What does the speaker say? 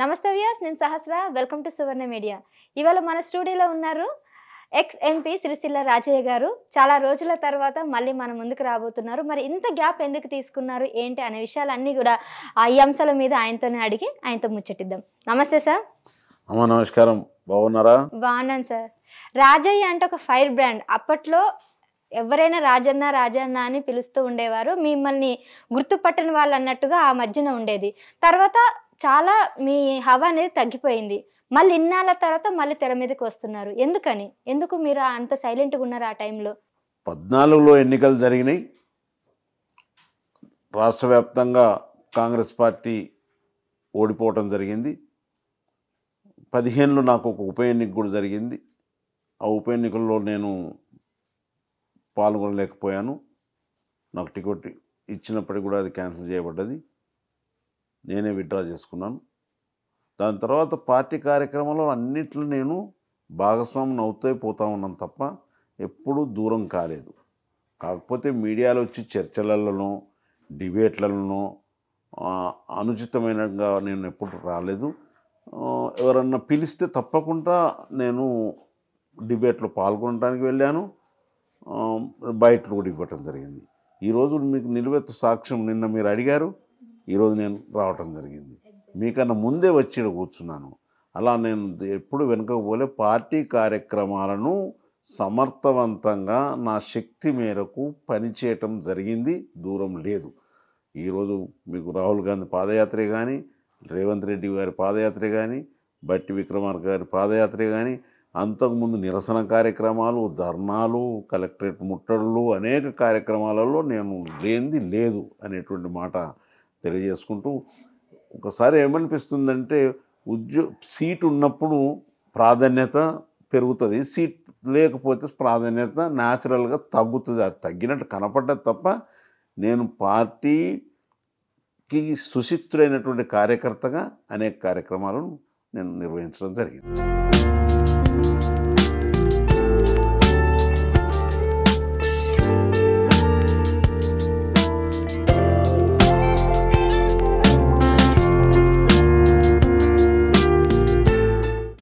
నమస్తే వ్యాస్ నేను Sahasra welcome to Suvarna media ఇవాళ మన స్టూడియోలో ఉన్నారు ఎక్స్ ఎంపీ సిరిసిల్ల రాజయ్య గారు చాలా రోజుల తర్వాత మళ్ళీ మన ముందుకు రాబోతున్నారు మరి ఇంత గ్యాప్ ఎందుకు తీసుకున్నారు ఏంటి అనే విషయాలన్నీ కూడా ఈ అంశాల మీద ఆయనతోనే అడిగి ఆయనతో ముచ్చటిద్దాం నమస్తే సార్ అమ్మ నమస్కారం బాగున్నారా బాగున్నాను సార్ రాజయ్య అంటే ఒక ఫైర్ బ్రాండ్ అప్పట్లో ఎవరైనా రాజన్న రాజన్న అని పిలుస్తూ ఉండేవారు మిమ్మల్ని గుర్తుపట్టని వాళ్ళు అన్నట్టుగా ఆ మధ్యన ఉండేది తర్వాత చాలా మీ హవా అనేది తగ్గిపోయింది మళ్ళీ ఇన్నాళ్ళ తర్వాత మళ్ళీ తెర మీదకి వస్తున్నారు ఎందుకని ఎందుకు మీరు అంత సైలెంట్గా ఉన్నారు ఆ టైంలో పద్నాలుగులో ఎన్నికలు జరిగినాయి రాష్ట్ర వ్యాప్తంగా కాంగ్రెస్ పార్టీ ఓడిపోవటం జరిగింది పదిహేనులో నాకు ఒక ఉప ఎన్నిక కూడా జరిగింది ఆ ఉప ఎన్నికల్లో నేను పాల్గొనలేకపోయాను నాకు టికెట్ ఇచ్చినప్పటికీ కూడా అది క్యాన్సిల్ చేయబడ్డది నేనే విత్డ్రా చేసుకున్నాను దాని తర్వాత పార్టీ కార్యక్రమంలో అన్నిట్లో నేను భాగస్వామిని అవుతూ పోతా ఉన్నాను తప్ప ఎప్పుడూ దూరం కాలేదు కాకపోతే మీడియాలో వచ్చి చర్చలలోనో డిబేట్లలోనో అనుచితమైనగా నేను ఎప్పుడు రాలేదు ఎవరన్నా పిలిస్తే తప్పకుండా నేను డిబేట్లో పాల్గొనడానికి వెళ్ళాను బయటలో కూడా ఇవ్వటం జరిగింది ఈరోజు మీకు నిలువెత్తు సాక్ష్యం నిన్న మీరు అడిగారు ఈరోజు నేను రావటం జరిగింది మీకన్నా ముందే వచ్చి కూర్చున్నాను అలా నేను ఎప్పుడు వెనుకపోలే పార్టీ కార్యక్రమాలను సమర్థవంతంగా నా శక్తి మేరకు పనిచేయటం జరిగింది దూరం లేదు ఈరోజు మీకు రాహుల్ గాంధీ పాదయాత్ర కానీ రేవంత్ రెడ్డి గారి పాదయాత్ర కానీ బట్టి విక్రమార్క గారి పాదయాత్ర కానీ అంతకుముందు నిరసన కార్యక్రమాలు ధర్నాలు కలెక్టరేట్ ముట్టడులు అనేక కార్యక్రమాలలో నేను లేనిది లేదు అనేటువంటి మాట తెలియజేసుకుంటూ ఒకసారి ఏమనిపిస్తుందంటే ఉద్యో సీట్ ఉన్నప్పుడు ప్రాధాన్యత పెరుగుతుంది సీట్ లేకపోతే ప్రాధాన్యత న్యాచురల్గా తగ్గుతుంది అది తగ్గినట్టు కనపడ్డది తప్ప నేను పార్టీకి సుశిక్షుడైనటువంటి కార్యకర్తగా అనేక కార్యక్రమాలను నేను నిర్వహించడం జరిగింది